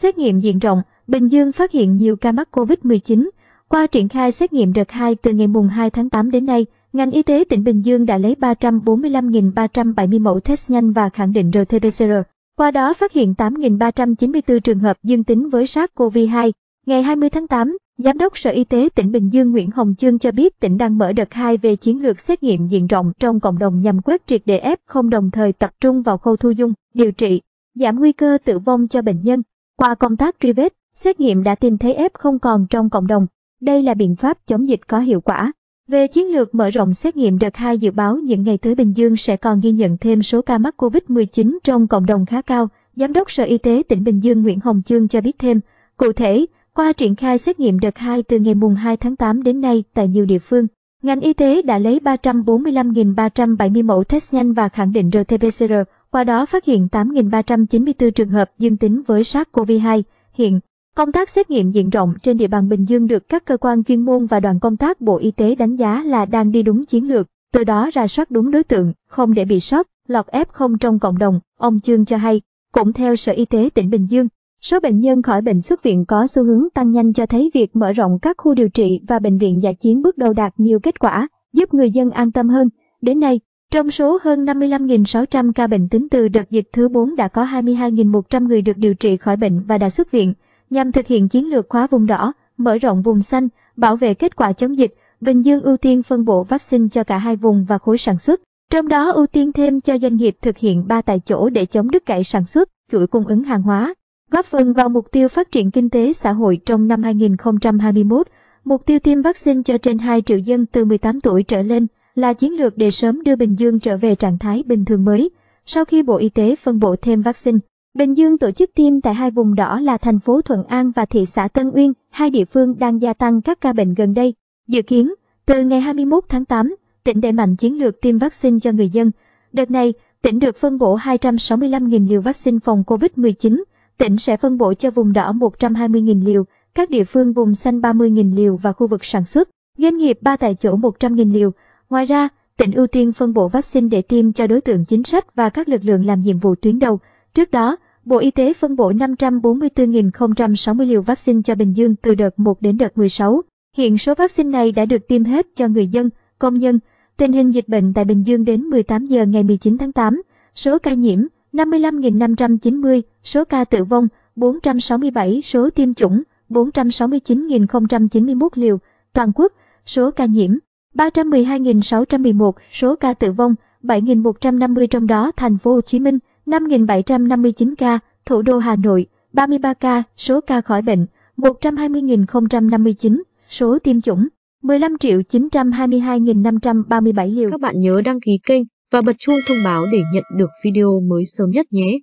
Xét nghiệm diện rộng, Bình Dương phát hiện nhiều ca mắc COVID-19. Qua triển khai xét nghiệm đợt 2 từ ngày mùng 2 tháng 8 đến nay, ngành y tế tỉnh Bình Dương đã lấy 345.370 mẫu test nhanh và khẳng định RT-PCR. Qua đó phát hiện 8.394 trường hợp dương tính với SARS-CoV-2. Ngày 20 tháng 8, Giám đốc Sở Y tế tỉnh Bình Dương Nguyễn Hồng Chương cho biết tỉnh đang mở đợt 2 về chiến lược xét nghiệm diện rộng trong cộng đồng nhằm quét triệt để F không đồng thời tập trung vào khâu thu dung, điều trị, giảm nguy cơ tử vong cho bệnh nhân. Qua công tác truy vết, xét nghiệm đã tìm thấy F không còn trong cộng đồng. Đây là biện pháp chống dịch có hiệu quả. Về chiến lược mở rộng xét nghiệm đợt 2 dự báo những ngày tới Bình Dương sẽ còn ghi nhận thêm số ca mắc COVID-19 trong cộng đồng khá cao. Giám đốc Sở Y tế tỉnh Bình Dương Nguyễn Hồng Chương cho biết thêm, cụ thể, qua triển khai xét nghiệm đợt 2 từ ngày mùng 2 tháng 8 đến nay tại nhiều địa phương, ngành y tế đã lấy 345.370 mẫu test nhanh và khẳng định RT-PCR qua đó phát hiện 8.394 trường hợp dương tính với SARS-CoV-2. Hiện, công tác xét nghiệm diện rộng trên địa bàn Bình Dương được các cơ quan chuyên môn và đoàn công tác Bộ Y tế đánh giá là đang đi đúng chiến lược, từ đó ra soát đúng đối tượng, không để bị sót, lọt ép không trong cộng đồng, ông Chương cho hay. Cũng theo Sở Y tế tỉnh Bình Dương, số bệnh nhân khỏi bệnh xuất viện có xu hướng tăng nhanh cho thấy việc mở rộng các khu điều trị và bệnh viện giả chiến bước đầu đạt nhiều kết quả, giúp người dân an tâm hơn. Đến nay, trong số hơn 55.600 ca bệnh tính từ đợt dịch thứ 4 đã có 22.100 người được điều trị khỏi bệnh và đã xuất viện. Nhằm thực hiện chiến lược khóa vùng đỏ, mở rộng vùng xanh, bảo vệ kết quả chống dịch, Bình Dương ưu tiên phân bổ vaccine cho cả hai vùng và khối sản xuất. Trong đó ưu tiên thêm cho doanh nghiệp thực hiện ba tại chỗ để chống đứt gãy sản xuất, chuỗi cung ứng hàng hóa, góp phần vào mục tiêu phát triển kinh tế xã hội trong năm 2021. Mục tiêu tiêm vaccine cho trên 2 triệu dân từ 18 tuổi trở lên là chiến lược để sớm đưa Bình Dương trở về trạng thái bình thường mới. Sau khi Bộ Y tế phân bổ thêm vaccine, Bình Dương tổ chức tiêm tại hai vùng đỏ là thành phố Thuận An và thị xã Tân Uyên, hai địa phương đang gia tăng các ca bệnh gần đây. Dự kiến, từ ngày 21 tháng 8, tỉnh đẩy mạnh chiến lược tiêm vaccine cho người dân. Đợt này, tỉnh được phân bổ 265.000 liều vaccine phòng COVID-19, tỉnh sẽ phân bổ cho vùng đỏ 120.000 liều, các địa phương vùng xanh 30.000 liều và khu vực sản xuất, doanh nghiệp ba tại chỗ 100.000 liều. Ngoài ra, tỉnh ưu tiên phân bổ vaccine để tiêm cho đối tượng chính sách và các lực lượng làm nhiệm vụ tuyến đầu. Trước đó, Bộ Y tế phân bổ 544.060 liều vaccine cho Bình Dương từ đợt 1 đến đợt 16. Hiện số vaccine này đã được tiêm hết cho người dân, công nhân. Tình hình dịch bệnh tại Bình Dương đến 18 giờ ngày 19 tháng 8, số ca nhiễm 55.590, số ca tử vong 467, số tiêm chủng 469.091 liều. Toàn quốc, số ca nhiễm 312.611 số ca tử vong, 7.150 trong đó thành phố Hồ Chí Minh, 5.759 ca, thủ đô Hà Nội, 33 ca, số ca khỏi bệnh, 120.059, số tiêm chủng, 15.922.537 liều. Các bạn nhớ đăng ký kênh và bật chuông thông báo để nhận được video mới sớm nhất nhé.